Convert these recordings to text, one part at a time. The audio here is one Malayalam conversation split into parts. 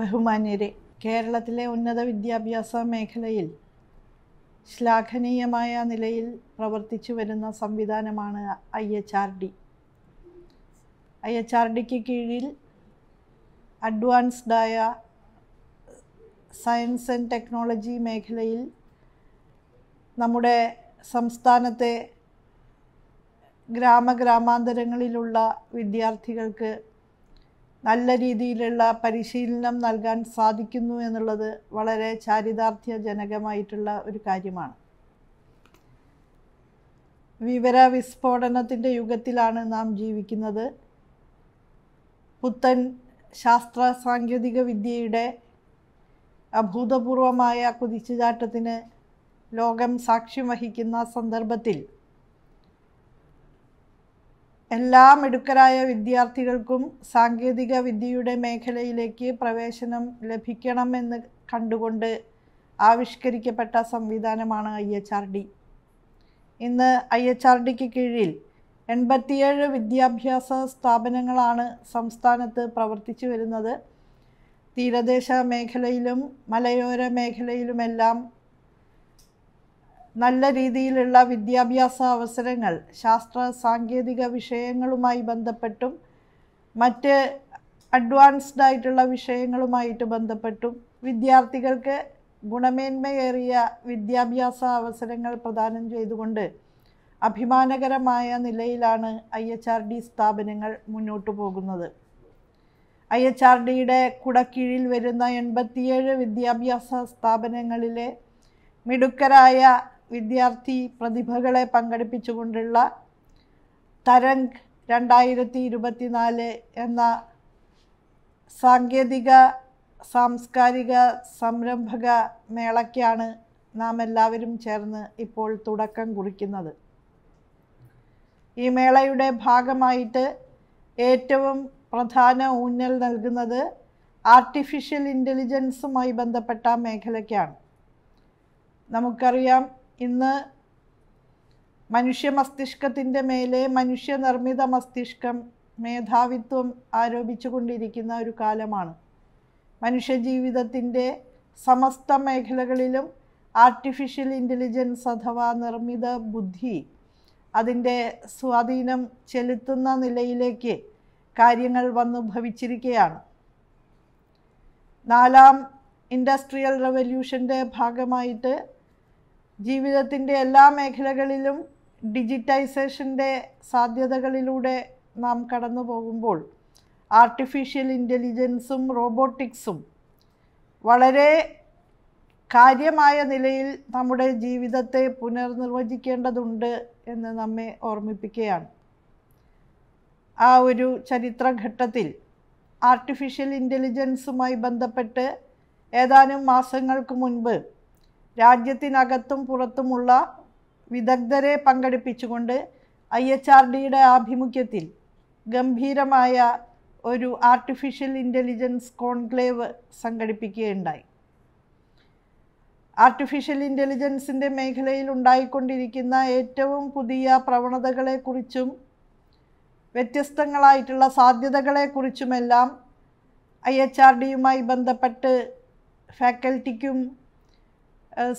ബഹുമാന്യരെ കേരളത്തിലെ ഉന്നത വിദ്യാഭ്യാസ മേഖലയിൽ ശ്ലാഘനീയമായ നിലയിൽ പ്രവർത്തിച്ചു വരുന്ന സംവിധാനമാണ് I H R D I H R ഡിക്ക് കീഴിൽ അഡ്വാൻസ്ഡായ സയൻസ് ആൻഡ് ടെക്നോളജി മേഖലയിൽ നമ്മുടെ സംസ്ഥാനത്തെ ഗ്രാമഗ്രാമാന്തരങ്ങളിലുള്ള വിദ്യാർത്ഥികൾക്ക് നല്ല രീതിയിലുള്ള പരിശീലനം നൽകാൻ സാധിക്കുന്നു എന്നുള്ളത് വളരെ ചാരിതാർത്ഥ്യജനകമായിട്ടുള്ള ഒരു കാര്യമാണ് വിവര വിസ്ഫോടനത്തിൻ്റെ യുഗത്തിലാണ് നാം ജീവിക്കുന്നത് പുത്തൻ ശാസ്ത്ര സാങ്കേതിക വിദ്യയുടെ അഭൂതപൂർവമായ കുതിച്ചുചാട്ടത്തിന് ലോകം സാക്ഷ്യം വഹിക്കുന്ന സന്ദർഭത്തിൽ എല്ലാ മിടുക്കരായ വിദ്യാർത്ഥികൾക്കും സാങ്കേതിക വിദ്യയുടെ മേഖലയിലേക്ക് പ്രവേശനം ലഭിക്കണമെന്ന് കണ്ടുകൊണ്ട് ആവിഷ്കരിക്കപ്പെട്ട സംവിധാനമാണ് ഐ എച്ച് ആർ ഡി ഇന്ന് ഐ എച്ച് ആർ ഡിക്ക് കീഴിൽ എൺപത്തിയേഴ് വിദ്യാഭ്യാസ സ്ഥാപനങ്ങളാണ് സംസ്ഥാനത്ത് പ്രവർത്തിച്ചു വരുന്നത് തീരദേശ മേഖലയിലും മലയോര മേഖലയിലുമെല്ലാം നല്ല രീതിയിലുള്ള വിദ്യാഭ്യാസ അവസരങ്ങൾ ശാസ്ത്ര സാങ്കേതിക വിഷയങ്ങളുമായി ബന്ധപ്പെട്ടും മറ്റ് അഡ്വാൻസ്ഡ് ആയിട്ടുള്ള വിഷയങ്ങളുമായിട്ട് ബന്ധപ്പെട്ടും വിദ്യാർത്ഥികൾക്ക് ഗുണമേന്മയേറിയ വിദ്യാഭ്യാസ അവസരങ്ങൾ പ്രദാനം ചെയ്തുകൊണ്ട് അഭിമാനകരമായ നിലയിലാണ് ഐ എച്ച് ആർ ഡി സ്ഥാപനങ്ങൾ മുന്നോട്ടു പോകുന്നത് ഐ എച്ച് ആർ ഡിയുടെ കുടക്കീഴിൽ വരുന്ന എൺപത്തിയേഴ് വിദ്യാഭ്യാസ സ്ഥാപനങ്ങളിലെ മിടുക്കരായ വിദ്യാർത്ഥി പ്രതിഭകളെ പങ്കെടുപ്പിച്ചുകൊണ്ടുള്ള തരംഗ് രണ്ടായിരത്തി ഇരുപത്തിനാല് എന്ന സാങ്കേതിക സാംസ്കാരിക സംരംഭക മേളയ്ക്കാണ് നാം എല്ലാവരും ചേർന്ന് ഇപ്പോൾ തുടക്കം കുറിക്കുന്നത് ഈ മേളയുടെ ഭാഗമായിട്ട് ഏറ്റവും പ്രധാന ഊന്നൽ നൽകുന്നത് ആർട്ടിഫിഷ്യൽ ഇൻ്റലിജൻസുമായി ബന്ധപ്പെട്ട മേഖലയ്ക്കാണ് നമുക്കറിയാം ഇന്ന് മനുഷ്യ മസ്തിഷ്കത്തിൻ്റെ മേലെ മനുഷ്യനിർമ്മിത മസ്തിഷ്കം മേധാവിത്വം ആരോപിച്ചുകൊണ്ടിരിക്കുന്ന ഒരു കാലമാണ് മനുഷ്യജീവിതത്തിൻ്റെ സമസ്ത മേഖലകളിലും ആർട്ടിഫിഷ്യൽ ഇൻ്റലിജൻസ് അഥവാ നിർമ്മിത ബുദ്ധി അതിൻ്റെ സ്വാധീനം ചെലുത്തുന്ന നിലയിലേക്ക് കാര്യങ്ങൾ വന്നു ഭവിച്ചിരിക്കുകയാണ് നാലാം ഇൻഡസ്ട്രിയൽ റവല്യൂഷൻ്റെ ഭാഗമായിട്ട് ജീവിതത്തിൻ്റെ എല്ലാ മേഖലകളിലും ഡിജിറ്റൈസേഷൻ്റെ സാധ്യതകളിലൂടെ നാം കടന്നു പോകുമ്പോൾ ആർട്ടിഫിഷ്യൽ ഇൻ്റലിജൻസും റോബോട്ടിക്സും വളരെ കാര്യമായ നിലയിൽ നമ്മുടെ ജീവിതത്തെ പുനർനിർവചിക്കേണ്ടതുണ്ട് എന്ന് നമ്മെ ഓർമ്മിപ്പിക്കുകയാണ് ആ ഒരു ചരിത്രഘട്ടത്തിൽ ആർട്ടിഫിഷ്യൽ ഇൻ്റലിജൻസുമായി ബന്ധപ്പെട്ട് ഏതാനും മാസങ്ങൾക്ക് മുൻപ് രാജ്യത്തിനകത്തും പുറത്തുമുള്ള വിദഗ്ധരെ പങ്കെടുപ്പിച്ചുകൊണ്ട് ഐ എച്ച് ആർ ഡിയുടെ ആഭിമുഖ്യത്തിൽ ഗംഭീരമായ ഒരു ആർട്ടിഫിഷ്യൽ ഇൻ്റലിജൻസ് കോൺക്ലേവ് സംഘടിപ്പിക്കുകയുണ്ടായി ആർട്ടിഫിഷ്യൽ ഇൻ്റലിജൻസിൻ്റെ മേഖലയിൽ ഉണ്ടായിക്കൊണ്ടിരിക്കുന്ന ഏറ്റവും പുതിയ പ്രവണതകളെക്കുറിച്ചും വ്യത്യസ്തങ്ങളായിട്ടുള്ള സാധ്യതകളെക്കുറിച്ചുമെല്ലാം ഐ എച്ച് ആർ ഡിയുമായി ബന്ധപ്പെട്ട് ഫാക്കൽറ്റിക്കും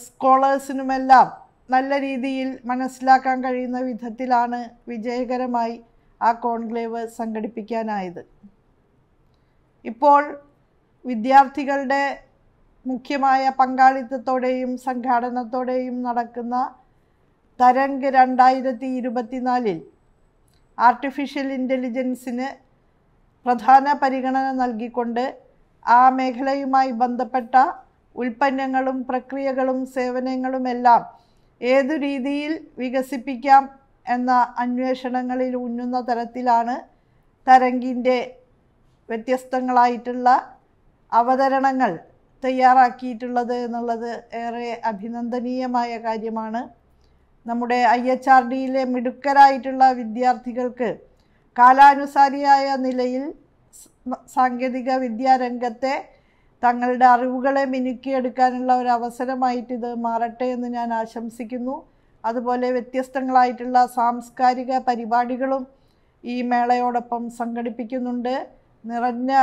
സ്കോളേഴ്സിനുമെല്ലാം നല്ല രീതിയിൽ മനസ്സിലാക്കാൻ കഴിയുന്ന വിധത്തിലാണ് വിജയകരമായി ആ കോൺക്ലേവ് സംഘടിപ്പിക്കാനായത് ഇപ്പോൾ വിദ്യാർത്ഥികളുടെ മുഖ്യമായ പങ്കാളിത്തത്തോടെയും സംഘാടനത്തോടെയും നടക്കുന്ന തരംഗ് രണ്ടായിരത്തി ഇരുപത്തിനാലിൽ ആർട്ടിഫിഷ്യൽ ഇൻ്റലിജൻസിന് പ്രധാന പരിഗണന നൽകിക്കൊണ്ട് ആ മേഖലയുമായി ബന്ധപ്പെട്ട ഉൽപ്പന്നങ്ങളും പ്രക്രിയകളും സേവനങ്ങളുമെല്ലാം ഏതു രീതിയിൽ വികസിപ്പിക്കാം എന്ന അന്വേഷണങ്ങളിൽ ഉന്നുന്ന തരത്തിലാണ് തരംഗിൻ്റെ വ്യത്യസ്തങ്ങളായിട്ടുള്ള അവതരണങ്ങൾ തയ്യാറാക്കിയിട്ടുള്ളത് എന്നുള്ളത് ഏറെ അഭിനന്ദനീയമായ കാര്യമാണ് നമ്മുടെ ഐ എച്ച് ആർ ഡിയിലെ മിടുക്കരായിട്ടുള്ള വിദ്യാർത്ഥികൾക്ക് കാലാനുസാരിയായ നിലയിൽ സാങ്കേതിക വിദ്യാരംഗത്തെ തങ്ങളുടെ അറിവുകളെ മിനുക്കിയെടുക്കാനുള്ള ഒരു അവസരമായിട്ട് ഇത് മാറട്ടെ എന്ന് ഞാൻ ആശംസിക്കുന്നു അതുപോലെ വ്യത്യസ്തങ്ങളായിട്ടുള്ള സാംസ്കാരിക പരിപാടികളും ഈ മേളയോടൊപ്പം സംഘടിപ്പിക്കുന്നുണ്ട് നിറഞ്ഞ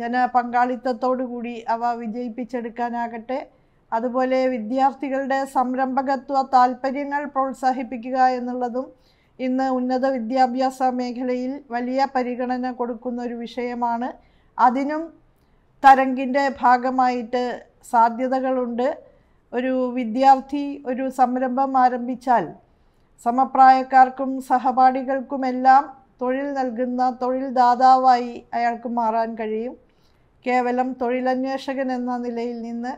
ജന കൂടി അവ വിജയിപ്പിച്ചെടുക്കാനാകട്ടെ അതുപോലെ വിദ്യാർത്ഥികളുടെ സംരംഭകത്വ താൽപ്പര്യങ്ങൾ പ്രോത്സാഹിപ്പിക്കുക എന്നുള്ളതും ഇന്ന് ഉന്നത വിദ്യാഭ്യാസ മേഖലയിൽ വലിയ പരിഗണന കൊടുക്കുന്ന ഒരു വിഷയമാണ് അതിനും തരംഗിൻ്റെ ഭാഗമായിട്ട് സാധ്യതകളുണ്ട് ഒരു വിദ്യാർത്ഥി ഒരു സംരംഭം ആരംഭിച്ചാൽ സമപ്രായക്കാർക്കും സഹപാഠികൾക്കുമെല്ലാം തൊഴിൽ നൽകുന്ന തൊഴിൽ ദാതാവായി അയാൾക്ക് മാറാൻ കഴിയും കേവലം തൊഴിലന്വേഷകൻ എന്ന നിലയിൽ നിന്ന്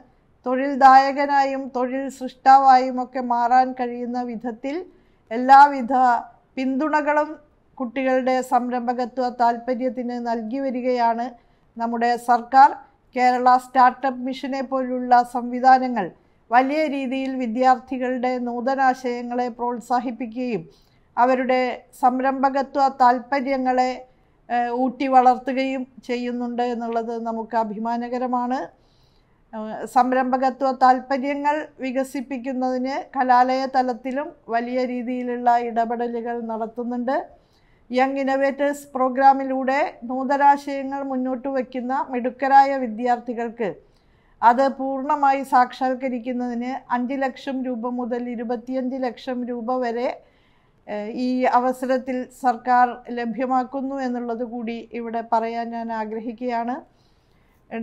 തൊഴിൽദായകനായും തൊഴിൽ സൃഷ്ടാവായും ഒക്കെ മാറാൻ കഴിയുന്ന വിധത്തിൽ എല്ലാവിധ പിന്തുണകളും കുട്ടികളുടെ സംരംഭകത്വ താല്പര്യത്തിന് നൽകി വരികയാണ് നമ്മുടെ സർക്കാർ കേരള സ്റ്റാർട്ടപ്പ് മിഷനെ പോലുള്ള സംവിധാനങ്ങൾ വലിയ രീതിയിൽ വിദ്യാർത്ഥികളുടെ നൂതനാശയങ്ങളെ പ്രോത്സാഹിപ്പിക്കുകയും അവരുടെ സംരംഭകത്വ താൽപ്പര്യങ്ങളെ ഊട്ടി വളർത്തുകയും ചെയ്യുന്നുണ്ട് എന്നുള്ളത് നമുക്ക് അഭിമാനകരമാണ് സംരംഭകത്വ താൽപ്പര്യങ്ങൾ വികസിപ്പിക്കുന്നതിന് കലാലയ തലത്തിലും വലിയ രീതിയിലുള്ള ഇടപെടലുകൾ നടത്തുന്നുണ്ട് യങ് ഇന്നവേറ്റേഴ്സ് പ്രോഗ്രാമിലൂടെ നൂതനാശയങ്ങൾ മുന്നോട്ട് വയ്ക്കുന്ന മിടുക്കരായ വിദ്യാർത്ഥികൾക്ക് അത് പൂർണ്ണമായി സാക്ഷാത്കരിക്കുന്നതിന് അഞ്ച് ലക്ഷം രൂപ മുതൽ ഇരുപത്തിയഞ്ച് ലക്ഷം രൂപ വരെ ഈ അവസരത്തിൽ സർക്കാർ ലഭ്യമാക്കുന്നു എന്നുള്ളത് കൂടി ഇവിടെ പറയാൻ ഞാൻ ആഗ്രഹിക്കുകയാണ്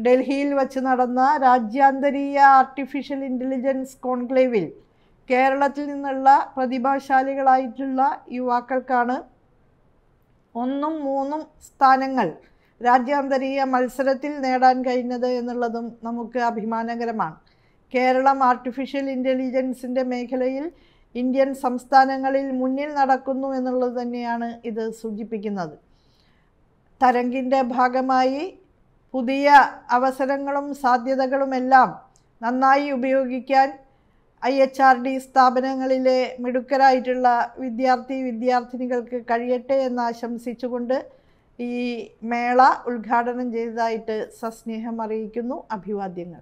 ഡൽഹിയിൽ വച്ച് നടന്ന രാജ്യാന്തരീയ ആർട്ടിഫിഷ്യൽ ഇൻ്റലിജൻസ് കോൺക്ലേവിൽ കേരളത്തിൽ നിന്നുള്ള പ്രതിഭാശാലികളായിട്ടുള്ള യുവാക്കൾക്കാണ് ഒന്നും മൂന്നും സ്ഥാനങ്ങൾ രാജ്യാന്തരീയ മത്സരത്തിൽ നേടാൻ കഴിഞ്ഞത് എന്നുള്ളതും നമുക്ക് അഭിമാനകരമാണ് കേരളം ആർട്ടിഫിഷ്യൽ ഇൻ്റലിജൻസിൻ്റെ മേഖലയിൽ ഇന്ത്യൻ സംസ്ഥാനങ്ങളിൽ മുന്നിൽ നടക്കുന്നു എന്നുള്ളത് തന്നെയാണ് ഇത് സൂചിപ്പിക്കുന്നത് തരംഗിൻ്റെ ഭാഗമായി പുതിയ അവസരങ്ങളും സാധ്യതകളുമെല്ലാം നന്നായി ഉപയോഗിക്കാൻ ഐ എച്ച് ആർ ഡി സ്ഥാപനങ്ങളിലെ മിടുക്കരായിട്ടുള്ള വിദ്യാർത്ഥി വിദ്യാർത്ഥിനികൾക്ക് കഴിയട്ടെ എന്ന് ആശംസിച്ചുകൊണ്ട് ഈ മേള ഉദ്ഘാടനം ചെയ്തതായിട്ട് സസ്നേഹം അറിയിക്കുന്നു അഭിവാദ്യങ്ങൾ